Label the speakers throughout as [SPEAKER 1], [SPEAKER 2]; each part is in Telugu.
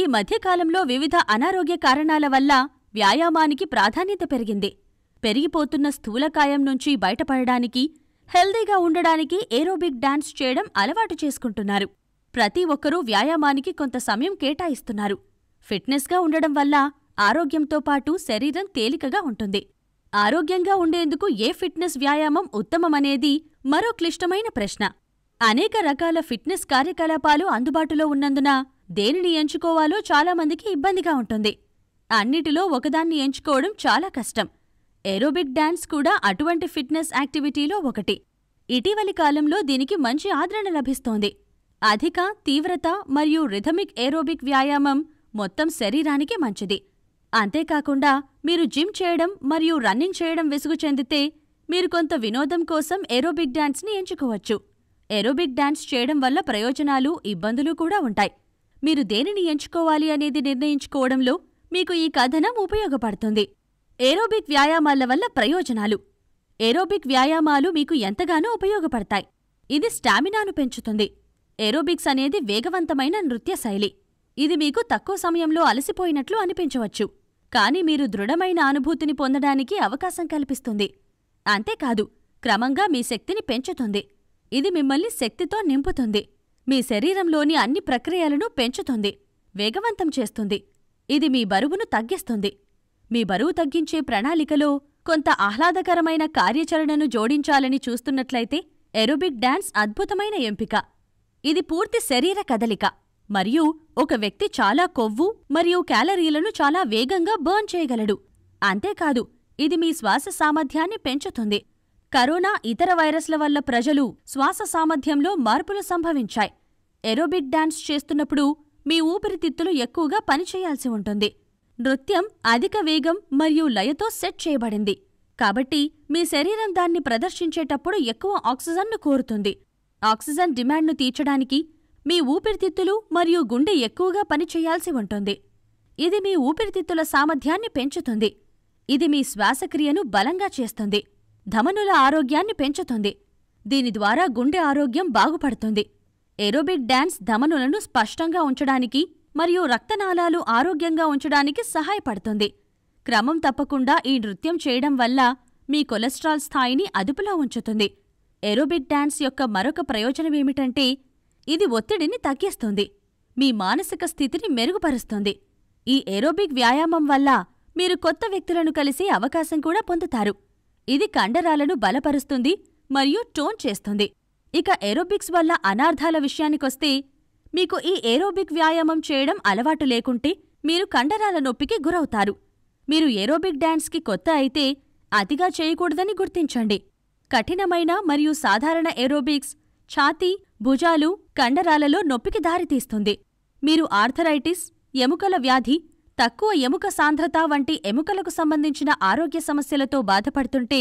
[SPEAKER 1] ఈ మధ్యకాలంలో వివిధ అనారోగ్య కారణాల వల్ల వ్యాయామానికి ప్రాధాన్యత పెరిగింది పెరిగిపోతున్న స్థూలకాయం నుంచి బయటపడడానికి హెల్దీగా ఉండడానికి ఏరోబిక్ డాన్స్ చేయడం అలవాటు చేసుకుంటున్నారు ప్రతి ఒక్కరూ వ్యాయామానికి కొంత సమయం కేటాయిస్తున్నారు ఫిట్నెస్గా ఉండడం వల్ల ఆరోగ్యంతో పాటు శరీరం తేలికగా ఉంటుంది ఆరోగ్యంగా ఉండేందుకు ఏ ఫిట్నెస్ వ్యాయామం ఉత్తమమనేది మరో క్లిష్టమైన ప్రశ్న అనేక రకాల ఫిట్నెస్ కార్యకలాపాలు అందుబాటులో ఉన్నందున దేనిని ఎంచుకోవాలో చాలామందికి ఇబ్బందిగా ఉంటుంది అన్నిటిలో ఒకదాన్ని ఎంచుకోవడం చాలా కష్టం ఏరోబిక్ డాన్స్ కూడా అటువంటి ఫిట్నెస్ యాక్టివిటీలో ఒకటి ఇటీవలి కాలంలో దీనికి మంచి ఆదరణ లభిస్తోంది అధిక తీవ్రత మరియు రిథమిక్ ఏరోబిక్ వ్యాయామం మొత్తం శరీరానికి మంచిది అంతేకాకుండా మీరు జిమ్ చేయడం మరియు రన్నింగ్ చేయడం విసుగు చెందితే మీరు కొంత వినోదం కోసం ఏరోబిక్ డాన్స్ని ఎంచుకోవచ్చు ఏరోబిక్ డాన్స్ చేయడం వల్ల ప్రయోజనాలు ఇబ్బందులు కూడా ఉంటాయి మీరు దేనిని ఎంచుకోవాలి అనేది నిర్ణయించుకోవడంలో మీకు ఈ కథనం ఉపయోగపడుతుంది ఏరోబిక్ వ్యాయామాల వల్ల ప్రయోజనాలు ఏరోబిక్ వ్యాయామాలు మీకు ఎంతగానో ఉపయోగపడతాయి ఇది స్టామినాను పెంచుతుంది ఏరోబిక్స్ అనేది వేగవంతమైన నృత్య శైలి ఇది మీకు తక్కువ సమయంలో అలసిపోయినట్లు అనిపించవచ్చు కానీ మీరు దృఢమైన అనుభూతిని పొందడానికి అవకాశం కల్పిస్తుంది అంతేకాదు క్రమంగా మీ శక్తిని పెంచుతుంది ఇది మిమ్మల్ని శక్తితో నింపుతుంది మీ శరీరంలోని అన్ని ప్రక్రియలను పెంచుతుంది వేగవంతం చేస్తుంది ఇది మీ బరువును తగ్గిస్తుంది మీ బరువు తగ్గించే ప్రణాళికలో కొంత ఆహ్లాదకరమైన కార్యాచరణను జోడించాలని చూస్తున్నట్లయితే ఎరోబిక్ డాన్స్ అద్భుతమైన ఎంపిక ఇది పూర్తి శరీర కదలిక మరియు ఒక వ్యక్తి చాలా కొవ్వు మరియు క్యాలరీలను చాలా వేగంగా బర్న్ చేయగలడు అంతేకాదు ఇది మీ శ్వాస సామర్థ్యాన్ని పెంచుతుంది కరోనా ఇతర వైరస్ల వల్ల ప్రజలు శ్వాస సామర్థ్యంలో మార్పులు సంభవించాయి ఎరోబిక్ డాన్స్ చేస్తున్నప్పుడు మీ ఊపిరితిత్తులు ఎక్కువగా పనిచేయాల్సి ఉంటుంది నృత్యం అధిక వేగం మరియు లయతో సెట్ చేయబడింది కాబట్టి మీ శరీరం దాన్ని ప్రదర్శించేటప్పుడు ఎక్కువ ఆక్సిజన్ను కోరుతుంది ఆక్సిజన్ డిమాండ్ను తీర్చడానికి మీ ఊపిరితిత్తులు మరియు గుండె ఎక్కువగా పనిచేయాల్సి ఉంటుంది ఇది మీ ఊపిరితిత్తుల సామర్థ్యాన్ని పెంచుతుంది ఇది మీ శ్వాసక్రియను బలంగా చేస్తుంది ధమనుల ఆరోగ్యాన్ని పెంచుతుంది దీని ద్వారా గుండె ఆరోగ్యం బాగుపడుతుంది ఏరోబిక్ డ్యాన్స్ ధమనులను స్పష్టంగా ఉంచడానికి మరియు రక్తనాళాలు ఆరోగ్యంగా ఉంచడానికి సహాయపడుతుంది క్రమం తప్పకుండా ఈ నృత్యం చేయడం వల్ల మీ కొలెస్ట్రాల్ స్థాయిని అదుపులో ఉంచుతుంది ఏరోబిక్ డ్యాన్స్ యొక్క మరొక ప్రయోజనమేమిటంటే ఇది ఒత్తిడిని తగ్గిస్తుంది మీ మానసిక స్థితిని మెరుగుపరుస్తుంది ఈ ఏరోబిక్ వ్యాయామం వల్ల మీరు కొత్త వ్యక్తులను కలిసే అవకాశం కూడా పొందుతారు ఇది కండరాలను బలపరుస్తుంది మరియు టోన్ చేస్తుంది ఇక ఏరోబిక్స్ వల్ల అనార్థాల విషయానికొస్తే మీకు ఈ ఏరోబిక్ వ్యాయామం చేయడం అలవాటు లేకుంటే మీరు కండరాల నొప్పికి గురవుతారు మీరు ఏరోబిక్ డ్యాన్స్కి కొత్త అయితే అతిగా చేయకూడదని గుర్తించండి కఠినమైన మరియు సాధారణ ఏరోబిక్స్ ఛాతీ భుజాలు కండరాలలో నొప్పికి దారితీస్తుంది మీరు ఆర్థరైటిస్ ఎముకల వ్యాధి తక్కువ ఎముక సాంద్రత వంటి ఎముకలకు సంబంధించిన ఆరోగ్య సమస్యలతో బాధపడుతుంటే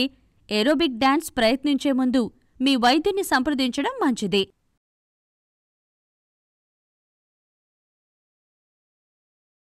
[SPEAKER 1] ఏరోబిక్ డాన్స్ ప్రయత్నించే ముందు మీ వైద్యుని సంప్రదించడం మంచిది